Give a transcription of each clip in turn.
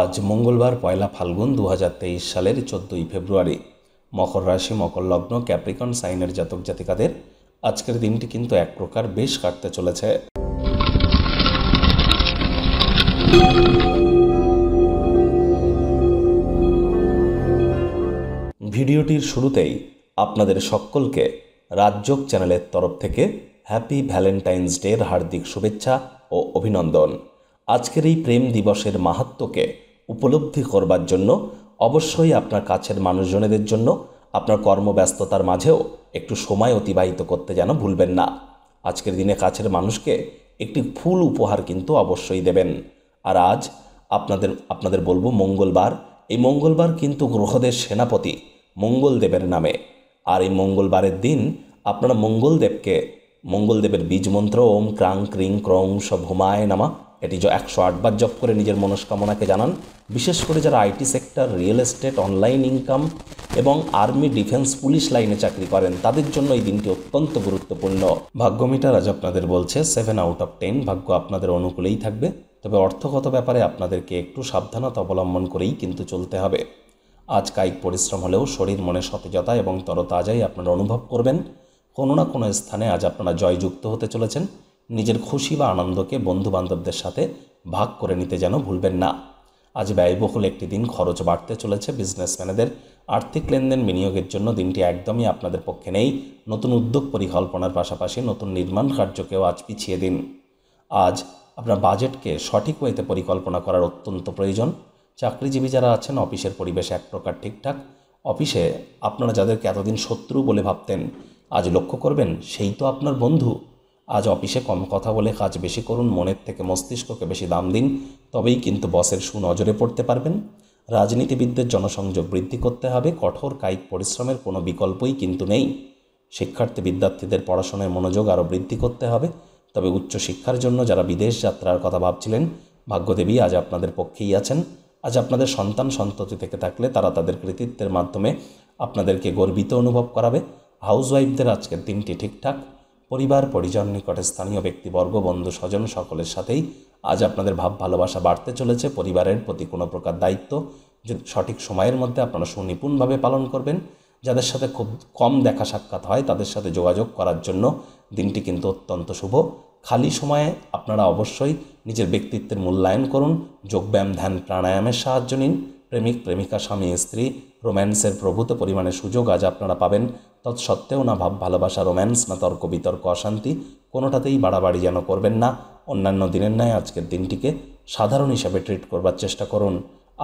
আজ মঙ্গলবার পয়লা ফাল্গুন দু সালের চোদ্দোই ফেব্রুয়ারি মকর রাশি মকর লগ্ন ক্যাপ্রিকন সাইনের জাতক জাতিকাদের আজকের দিনটি কিন্তু এক প্রকার বেশ কাটতে চলেছে ভিডিওটির শুরুতেই আপনাদের সকলকে রাজযোগ চ্যানেলের তরফ থেকে হ্যাপি ভ্যালেন্টাইন্স ডের হার্দিক শুভেচ্ছা ও অভিনন্দন আজকের এই প্রেম দিবসের মাহাত্মকে উপলব্ধি করবার জন্য অবশ্যই আপনার কাছের মানুষজনেদের জন্য আপনার কর্মব্যস্ততার মাঝেও একটু সময় অতিবাহিত করতে যেন ভুলবেন না আজকের দিনে কাছের মানুষকে একটি ফুল উপহার কিন্তু অবশ্যই দেবেন আর আজ আপনাদের আপনাদের বলবো মঙ্গলবার এই মঙ্গলবার কিন্তু গ্রহদের সেনাপতি মঙ্গলদেবের নামে আর এই মঙ্গলবারের দিন আপনারা মঙ্গলদেবকে মঙ্গলদেবের বীজ মন্ত্র ওম ক্রাং ক্রিং ক্রং সব হুমায় নামা এটি একশো আটবার জব করে নিজের মনস্কামনাকে জানান বিশেষ করে যারা IT sector real estate online income এবং আর্মি ডিফেন্স পুলিশ লাইনে চাকরি করেন তাদের জন্য এই দিনটি অত্যন্ত গুরুত্বপূর্ণ ভাগ্যমিটার আজ আপনাদের বলছে সেভেন আউট অফ টেন ভাগ্য আপনাদের অনুকূলেই থাকবে তবে অর্থগত ব্যাপারে আপনাদেরকে একটু সাবধানতা অবলম্বন করেই কিন্তু চলতে হবে আজ কায়িক পরিশ্রম হলেও শরীর মনে সতেজতা এবং তরতাজাই আপনারা অনুভব করবেন কোনো না কোনো স্থানে আজ আপনারা জয়যুক্ত হতে চলেছেন নিজের খুশি বা আনন্দকে বন্ধুবান্ধবদের সাথে ভাগ করে নিতে যেন ভুলবেন না আজ ব্যয়বহুল একটি দিন খরচ বাড়তে চলেছে বিজনেসম্যানেদের আর্থিক লেনদেন বিনিয়োগের জন্য দিনটি একদমই আপনাদের পক্ষে নেই নতুন উদ্যোগ পরিকল্পনার পাশাপাশি নতুন নির্মাণ কার্যকেও আজ পিছিয়ে দিন আজ আপনার বাজেটকে সঠিক ওয়েতে পরিকল্পনা করার অত্যন্ত প্রয়োজন চাকরিজীবী যারা আছেন অফিসের পরিবেশ এক প্রকার ঠিকঠাক অফিসে আপনারা যাদেরকে এতদিন শত্রু বলে ভাবতেন আজ লক্ষ্য করবেন সেই তো আপনার বন্ধু আজ অফিসে কম কথা বলে কাজ বেশি করুন মনের থেকে মস্তিষ্ককে বেশি দাম দিন তবেই কিন্তু বসের সুনজরে পড়তে পারবেন রাজনীতিবিদদের জনসংযোগ বৃদ্ধি করতে হবে কঠোর কায়িক পরিশ্রমের কোনো বিকল্পই কিন্তু নেই শিক্ষার্থী বিদ্যার্থীদের পড়াশোনায় মনোযোগ আরও বৃদ্ধি করতে হবে তবে উচ্চশিক্ষার জন্য যারা বিদেশ যাত্রার কথা ভাবছিলেন ভাগ্যদেবী আজ আপনাদের পক্ষেই আছেন আজ আপনাদের সন্তান সন্ততি থেকে থাকলে তারা তাদের কৃতিত্বের মাধ্যমে আপনাদেরকে গর্বিত অনুভব করাবে হাউসওয়াইফদের আজকের দিনটি ঠিকঠাক পরিবার পরিজন নিকটে স্থানীয় ব্যক্তিবর্গ বন্ধু স্বজন সকলের সাথেই আজ আপনাদের ভাব ভালোবাসা বাড়তে চলেছে পরিবারের প্রতি কোনো প্রকার দায়িত্ব যদি সঠিক সময়ের মধ্যে আপনারা সুনিপুণভাবে পালন করবেন যাদের সাথে খুব কম দেখা সাক্ষাৎ হয় তাদের সাথে যোগাযোগ করার জন্য দিনটি কিন্তু অত্যন্ত শুভ খালি সময়ে আপনারা অবশ্যই নিজের ব্যক্তিত্বের মূল্যায়ন করুন যোগব্যায়াম ধ্যান প্রাণায়ামের সাহায্য নিন প্রেমিক প্রেমিকা স্বামী স্ত্রী রোম্যান্সের প্রভূত পরিমাণে সুযোগ আজ আপনারা পাবেন তৎসত্ত্বেও না ভাব ভালোবাসা রোম্যান্স না তর্ক বিতর্ক অশান্তি কোনোটাতেই বাড়াবাড়ি যেন করবেন না অন্যান্য দিনের ন্যায় আজকের দিনটিকে সাধারণ হিসাবে ট্রিট করবার চেষ্টা করুন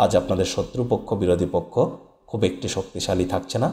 আজ আপনাদের শত্রুপক্ষ বিরোধী পক্ষ খুব একটি শক্তিশালী থাকছে না